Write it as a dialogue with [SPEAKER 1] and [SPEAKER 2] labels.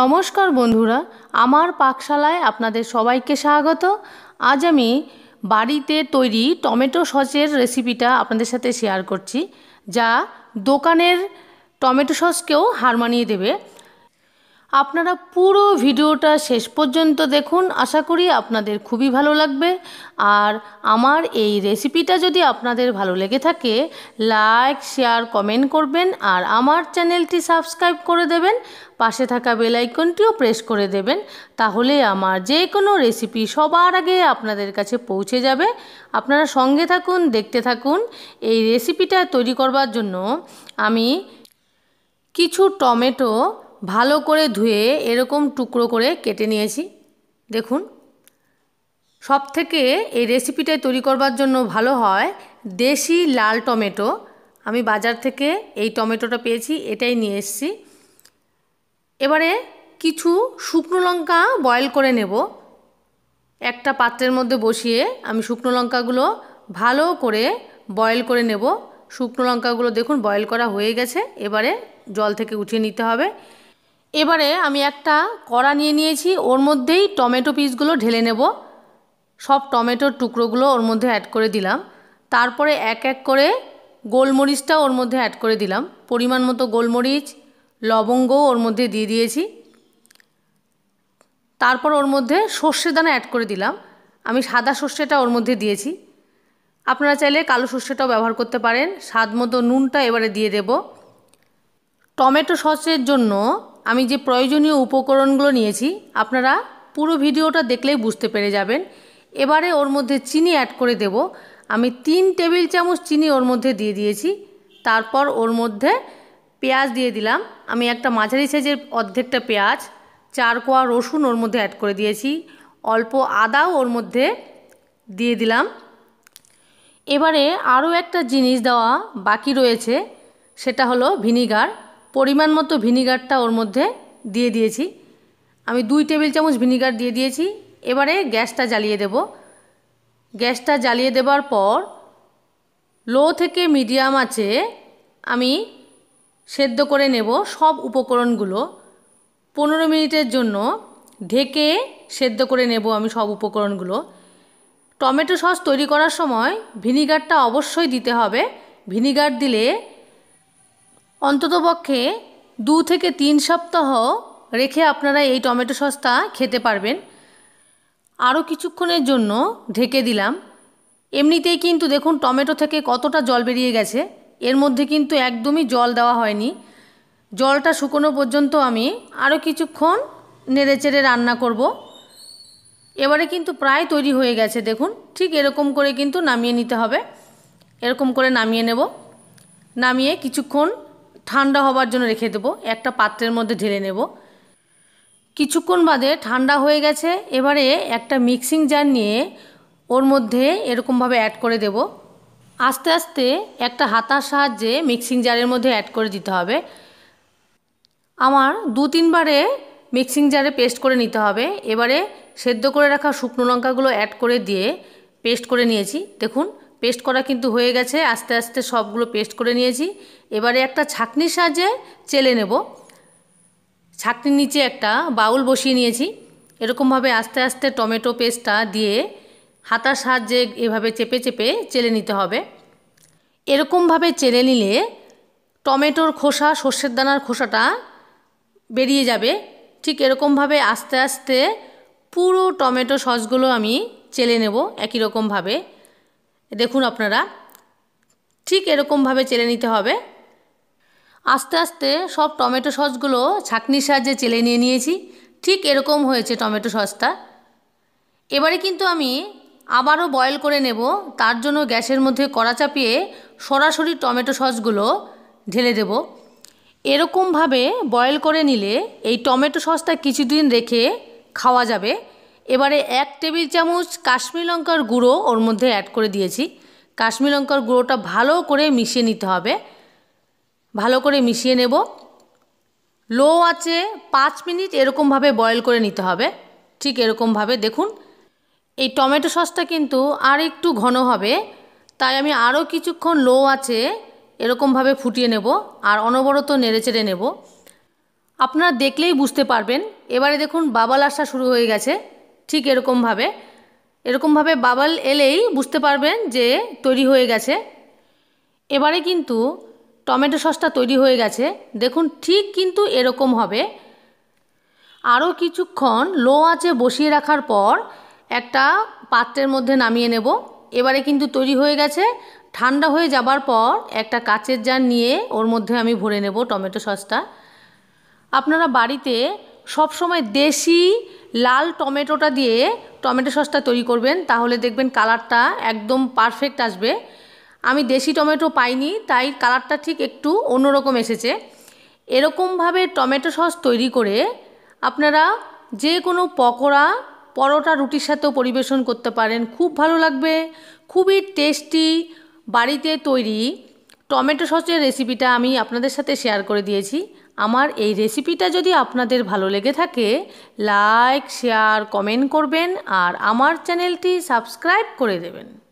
[SPEAKER 1] নমস্কার বন্ধুরা আমার পাকশালায় আপনাদের সবাইকে স্বাগত আজ আমি বাড়িতে তৈরি টমেটো সসের রেসিপিটা আপনাদের সাথে শেয়ার করছি যা দোকানের টমেটো সসকেও হার মানিয়ে দেবে আপনারা পুরো ভিডিওটা শেষ পর্যন্ত দেখুন আশা করি আপনাদের খুবই ভালো লাগবে আর আমার এই রেসিপিটা যদি আপনাদের ভালো লেগে থাকে লাইক শেয়ার কমেন্ট করবেন আর আমার চ্যানেলটি সাবস্ক্রাইব করে দেবেন পাশে থাকা বেলাইকনটিও প্রেস করে দেবেন তাহলে আমার যে কোনো রেসিপি সবার আগে আপনাদের কাছে পৌঁছে যাবে আপনারা সঙ্গে থাকুন দেখতে থাকুন এই রেসিপিটা তৈরি করবার জন্য আমি কিছু টমেটো ভালো করে ধুয়ে এরকম টুকরো করে কেটে নিয়েছি দেখুন সব থেকে এই রেসিপিটাই তৈরি করবার জন্য ভালো হয় দেশি লাল টমেটো আমি বাজার থেকে এই টমেটোটা পেয়েছি এটাই নিয়ে এসছি এবারে কিছু শুকনো লঙ্কা বয়েল করে নেব একটা পাত্রের মধ্যে বসিয়ে আমি শুকনো লঙ্কাগুলো ভালো করে বয়েল করে নেব শুকনো লঙ্কাগুলো দেখুন বয়েল করা হয়ে গেছে এবারে জল থেকে উঠিয়ে নিতে হবে এবারে আমি একটা কড়া নিয়ে নিয়েছি ওর মধ্যেই টমেটো পিসগুলো ঢেলে নেব সব টমেটোর টুকরোগুলো ওর মধ্যে অ্যাড করে দিলাম তারপরে এক এক করে গোলমরিচটা ওর মধ্যে অ্যাড করে দিলাম পরিমাণ মতো গোলমরিচ লবঙ্গও ওর মধ্যে দিয়ে দিয়েছি তারপর ওর মধ্যে সর্ষে দানা অ্যাড করে দিলাম আমি সাদা সর্ষেটা ওর মধ্যে দিয়েছি আপনারা চাইলে কালো সর্ষেটাও ব্যবহার করতে পারেন স্বাদ মতো নুনটা এবারে দিয়ে দেব টমেটো সসের জন্য আমি যে প্রয়োজনীয় উপকরণগুলো নিয়েছি আপনারা পুরো ভিডিওটা দেখলেই বুঝতে পেরে যাবেন এবারে ওর মধ্যে চিনি অ্যাড করে দেব আমি তিন টেবিল চামচ চিনি ওর মধ্যে দিয়ে দিয়েছি তারপর ওর মধ্যে পেঁয়াজ দিয়ে দিলাম আমি একটা মাঝারি সাইজের অর্ধেকটা পেঁয়াজ চার কোয়া রসুন ওর মধ্যে অ্যাড করে দিয়েছি অল্প আদাও ওর মধ্যে দিয়ে দিলাম এবারে আরও একটা জিনিস দেওয়া বাকি রয়েছে সেটা হলো ভিনিগার পরিমাণ মতো ভিনিগারটা ওর মধ্যে দিয়ে দিয়েছি আমি দুই টেবিল চামচ ভিনিগার দিয়ে দিয়েছি এবারে গ্যাসটা জ্বালিয়ে দেব গ্যাসটা জ্বালিয়ে দেবার পর লো থেকে মিডিয়াম আছে আমি সেদ্ধ করে নেব সব উপকরণগুলো পনেরো মিনিটের জন্য ঢেকে সেদ্ধ করে নেব আমি সব উপকরণগুলো টমেটো সস তৈরি করার সময় ভিনিগারটা অবশ্যই দিতে হবে ভিনিগার দিলে অন্ততপক্ষে দু থেকে তিন সপ্তাহ রেখে আপনারা এই টমেটো সস্তা খেতে পারবেন আরও কিছুক্ষণের জন্য ঢেকে দিলাম এমনিতেই কিন্তু দেখুন টমেটো থেকে কতটা জল বেরিয়ে গেছে এর মধ্যে কিন্তু একদমই জল দেওয়া হয়নি জলটা শুকনো পর্যন্ত আমি আরও কিছুক্ষণ নেড়েচেড়ে রান্না করব। এবারে কিন্তু প্রায় তৈরি হয়ে গেছে দেখুন ঠিক এরকম করে কিন্তু নামিয়ে নিতে হবে এরকম করে নামিয়ে নেব নামিয়ে কিছুক্ষণ ঠান্ডা হবার জন্য রেখে দেবো একটা পাত্রের মধ্যে ঢেলে নেব কিছুক্ষণ বাদে ঠান্ডা হয়ে গেছে এবারে একটা মিক্সিং জার নিয়ে ওর মধ্যে এরকমভাবে অ্যাড করে দেব আস্তে আস্তে একটা হাতার সাহায্যে মিক্সিং জারের মধ্যে অ্যাড করে দিতে হবে আমার দু তিনবারে মিক্সিং জারে পেস্ট করে নিতে হবে এবারে সেদ্ধ করে রাখা শুকনো লঙ্কাগুলো অ্যাড করে দিয়ে পেস্ট করে নিয়েছি দেখুন পেস্ট করা কিন্তু হয়ে গেছে আস্তে আস্তে সবগুলো পেস্ট করে নিয়েছি এবারে একটা ছাকনির সাহায্যে চেলে নেব ছাকনির নিচে একটা বাউল বসিয়ে নিয়েছি এরকমভাবে আস্তে আস্তে টমেটো পেস্টটা দিয়ে হাতার সাহায্যে এভাবে চেপে চেপে চেলে নিতে হবে এরকমভাবে চেলে নিলে টমেটোর খোসা সর্ষের দানার খোসাটা বেরিয়ে যাবে ঠিক এরকমভাবে আস্তে আস্তে পুরো টমেটো সসগুলো আমি চেলে নেব একই রকমভাবে দেখুন আপনারা ঠিক এরকমভাবে চেলে নিতে হবে আস্তে আস্তে সব টমেটো সসগুলো ছাঁকনির সাহায্যে চেলে নিয়ে নিয়েছি ঠিক এরকম হয়েছে টমেটো সসটা এবারে কিন্তু আমি আবারও বয়েল করে নেব তার জন্য গ্যাসের মধ্যে কড়া চাপিয়ে সরাসরি টমেটো সসগুলো ঢেলে দেব এরকমভাবে বয়েল করে নিলে এই টমেটো সসটা কিছুদিন রেখে খাওয়া যাবে এবারে এক টেবিল চামচ কাশ্মীর লঙ্কার গুঁড়ো ওর মধ্যে অ্যাড করে দিয়েছি কাশ্মীর লঙ্কার গুঁড়োটা ভালো করে মিশিয়ে নিতে হবে ভালো করে মিশিয়ে নেব লো আছে পাঁচ মিনিট এরকমভাবে বয়েল করে নিতে হবে ঠিক এরকমভাবে দেখুন এই টমেটো সসটা কিন্তু আর একটু ঘন হবে তাই আমি আরও কিছুক্ষণ লো আছে এরকমভাবে ফুটিয়ে নেব আর অনবরত নেড়ে চেড়ে নেব আপনারা দেখলেই বুঝতে পারবেন এবারে দেখুন বাবাল আসা শুরু হয়ে গেছে ঠিক এরকমভাবে এরকমভাবে বাবাল এলেই বুঝতে পারবেন যে তৈরি হয়ে গেছে এবারে কিন্তু টমেটো সসটা তৈরি হয়ে গেছে দেখুন ঠিক কিন্তু এরকম হবে আরও কিছুক্ষণ লো আঁচে বসিয়ে রাখার পর একটা পাত্রের মধ্যে নামিয়ে নেব এবারে কিন্তু তৈরি হয়ে গেছে ঠান্ডা হয়ে যাবার পর একটা কাচের জার নিয়ে ওর মধ্যে আমি ভরে নেব টমেটো সসটা আপনারা বাড়িতে সবসময় দেশি লাল টমেটোটা দিয়ে টমেটো সসটা তৈরি করবেন তাহলে দেখবেন কালারটা একদম পারফেক্ট আসবে আমি দেশি টমেটো পাইনি তাই কালারটা ঠিক একটু অন্যরকম এসেছে এরকমভাবে টমেটো সস তৈরি করে আপনারা যে কোনো পকোড়া পরোটা রুটির সাথেও পরিবেশন করতে পারেন খুব ভালো লাগবে খুবই টেস্টি বাড়িতে তৈরি টমেটো সসের রেসিপিটা আমি আপনাদের সাথে শেয়ার করে দিয়েছি আমার এই রেসিপিটা যদি আপনাদের ভালো লেগে থাকে লাইক শেয়ার কমেন্ট করবেন আর আমার চ্যানেলটি সাবস্ক্রাইব করে দেবেন